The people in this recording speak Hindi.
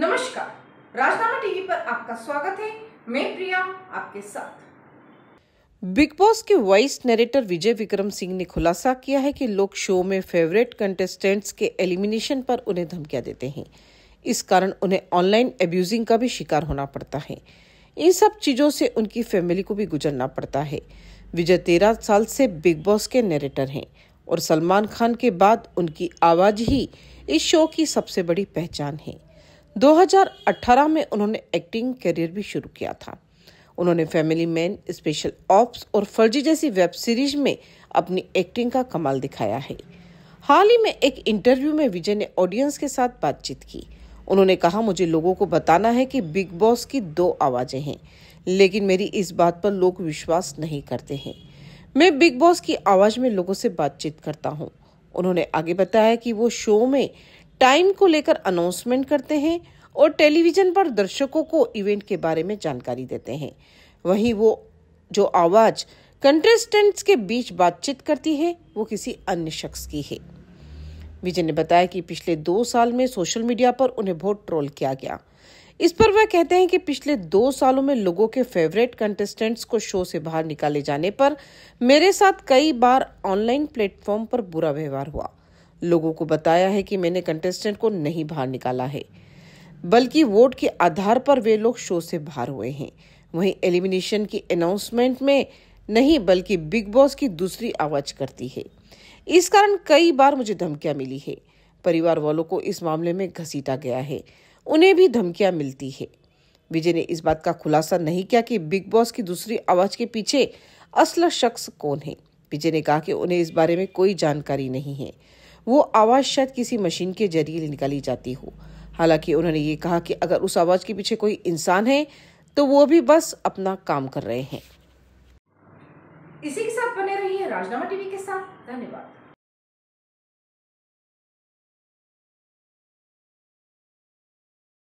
नमस्कार राजनामा टीवी पर आपका स्वागत है मैं प्रिया आपके साथ बिग बॉस के वाइस नरेटर विजय विक्रम सिंह ने खुलासा किया है कि लोग शो में फेवरेट कंटेस्टेंट्स के एलिमिनेशन पर उन्हें धमकियां देते हैं इस कारण उन्हें ऑनलाइन एब्यूजिंग का भी शिकार होना पड़ता है इन सब चीज़ों से उनकी फैमिली को भी गुजरना पड़ता है विजय तेरह साल से बिग बॉस के नरेटर हैं और सलमान खान के बाद उनकी आवाज़ ही इस शो की सबसे बड़ी पहचान है 2018 में उन्होंने एक्टिंग करियर भी शुरू किया था उन्होंने फैमिली मैन स्पेशल ऑप्स और फर्जी जैसी वेब सीरीज में अपनी एक्टिंग का कमाल दिखाया है हाल ही में एक इंटरव्यू में विजय ने ऑडियंस के साथ बातचीत की उन्होंने कहा मुझे लोगों को बताना है कि बिग बॉस की दो आवाज़ें हैं लेकिन मेरी इस बात पर लोग विश्वास नहीं करते हैं मैं बिग बॉस की आवाज़ में लोगों से बातचीत करता हूँ उन्होंने आगे बताया कि वो शो में टाइम को लेकर अनाउंसमेंट करते हैं और टेलीविजन पर दर्शकों को इवेंट के बारे में जानकारी देते हैं वहीं वो जो आवाज़ कंटेस्टेंट्स के बीच बातचीत करती है वो किसी अन्य शख्स की है विजय ने बताया कि पिछले दो साल में सोशल मीडिया पर उन्हें बहुत ट्रोल किया गया इस पर वह कहते हैं कि पिछले दो सालों में लोगों के फेवरेट कंटेस्टेंट्स को शो से बाहर निकाले जाने पर मेरे साथ कई बार ऑनलाइन प्लेटफॉर्म पर बुरा व्यवहार हुआ लोगों को बताया है कि मैंने कंटेस्टेंट को नहीं बाहर निकाला है बल्कि वोट के आधार पर वे लोग शो से बाहर हुए हैं वहीं एलिमिनेशन की अनाउंसमेंट में नहीं बल्कि बिग बॉस की दूसरी आवाज करती है इस कारण कई बार मुझे धमकियां मिली है परिवार वालों को इस मामले में घसीटा गया है उन्हें भी धमकियां मिलती है विजय ने इस बात का खुलासा नहीं किया कि बिग बॉस की दूसरी आवाज के पीछे असल शख्स कौन है विजय ने कहा कि उन्हें इस बारे में कोई जानकारी नहीं है वो आवाज़ शायद किसी मशीन के जरिए निकाली जाती हो हालांकि उन्होंने ये कहा कि अगर उस आवाज़ के पीछे कोई इंसान है तो वो भी बस अपना काम कर रहे हैं इसी के साथ बने रहिए राजनामा टीवी के साथ धन्यवाद